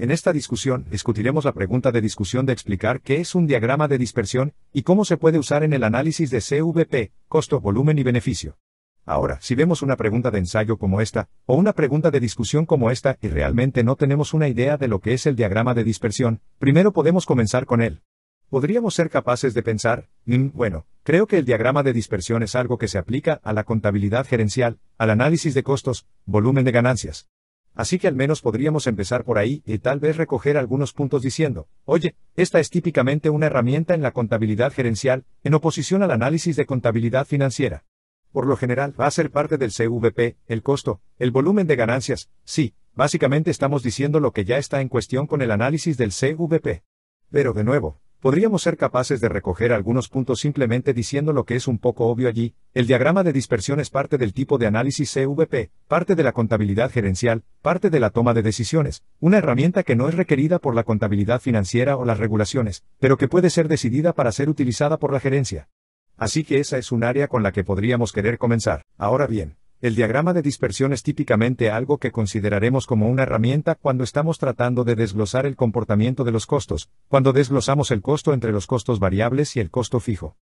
En esta discusión, discutiremos la pregunta de discusión de explicar qué es un diagrama de dispersión y cómo se puede usar en el análisis de CVP, costo, volumen y beneficio. Ahora, si vemos una pregunta de ensayo como esta, o una pregunta de discusión como esta, y realmente no tenemos una idea de lo que es el diagrama de dispersión, primero podemos comenzar con él. Podríamos ser capaces de pensar, mm, bueno, creo que el diagrama de dispersión es algo que se aplica a la contabilidad gerencial, al análisis de costos, volumen de ganancias. Así que al menos podríamos empezar por ahí y tal vez recoger algunos puntos diciendo, oye, esta es típicamente una herramienta en la contabilidad gerencial, en oposición al análisis de contabilidad financiera. Por lo general va a ser parte del CVP, el costo, el volumen de ganancias, sí, básicamente estamos diciendo lo que ya está en cuestión con el análisis del CVP. Pero de nuevo, podríamos ser capaces de recoger algunos puntos simplemente diciendo lo que es un poco obvio allí, el diagrama de dispersión es parte del tipo de análisis CVP, parte de la contabilidad gerencial, parte de la toma de decisiones, una herramienta que no es requerida por la contabilidad financiera o las regulaciones, pero que puede ser decidida para ser utilizada por la gerencia. Así que esa es un área con la que podríamos querer comenzar. Ahora bien, el diagrama de dispersión es típicamente algo que consideraremos como una herramienta cuando estamos tratando de desglosar el comportamiento de los costos, cuando desglosamos el costo entre los costos variables y el costo fijo.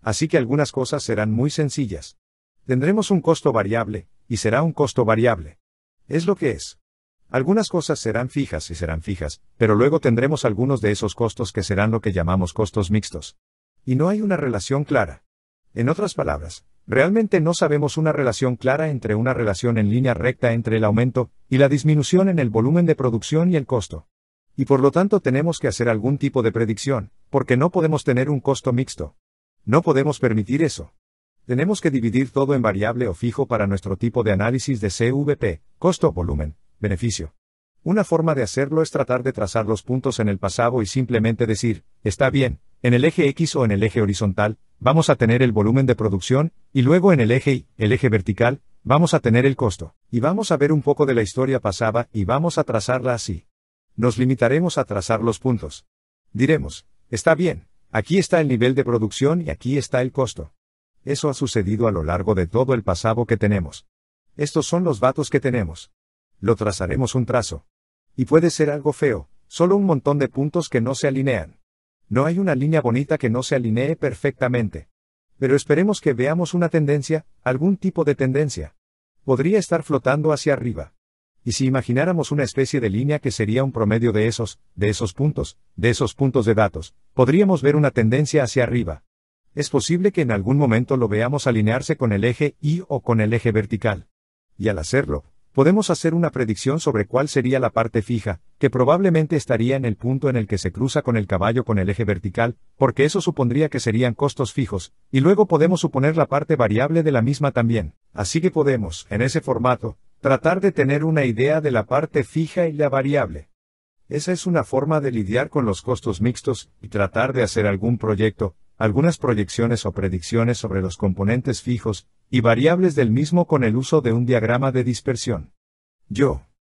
Así que algunas cosas serán muy sencillas. Tendremos un costo variable, y será un costo variable. Es lo que es. Algunas cosas serán fijas y serán fijas, pero luego tendremos algunos de esos costos que serán lo que llamamos costos mixtos. Y no hay una relación clara. En otras palabras, Realmente no sabemos una relación clara entre una relación en línea recta entre el aumento y la disminución en el volumen de producción y el costo. Y por lo tanto tenemos que hacer algún tipo de predicción, porque no podemos tener un costo mixto. No podemos permitir eso. Tenemos que dividir todo en variable o fijo para nuestro tipo de análisis de CVP, costo, volumen, beneficio. Una forma de hacerlo es tratar de trazar los puntos en el pasado y simplemente decir, está bien, en el eje X o en el eje horizontal, vamos a tener el volumen de producción, y luego en el eje Y, el eje vertical, vamos a tener el costo. Y vamos a ver un poco de la historia pasada y vamos a trazarla así. Nos limitaremos a trazar los puntos. Diremos, está bien, aquí está el nivel de producción y aquí está el costo. Eso ha sucedido a lo largo de todo el pasado que tenemos. Estos son los datos que tenemos. Lo trazaremos un trazo. Y puede ser algo feo, solo un montón de puntos que no se alinean. No hay una línea bonita que no se alinee perfectamente. Pero esperemos que veamos una tendencia, algún tipo de tendencia. Podría estar flotando hacia arriba. Y si imagináramos una especie de línea que sería un promedio de esos, de esos puntos, de esos puntos de datos, podríamos ver una tendencia hacia arriba. Es posible que en algún momento lo veamos alinearse con el eje Y o con el eje vertical. Y al hacerlo, podemos hacer una predicción sobre cuál sería la parte fija, que probablemente estaría en el punto en el que se cruza con el caballo con el eje vertical, porque eso supondría que serían costos fijos, y luego podemos suponer la parte variable de la misma también. Así que podemos, en ese formato, tratar de tener una idea de la parte fija y la variable. Esa es una forma de lidiar con los costos mixtos, y tratar de hacer algún proyecto, algunas proyecciones o predicciones sobre los componentes fijos y variables del mismo con el uso de un diagrama de dispersión. Yo,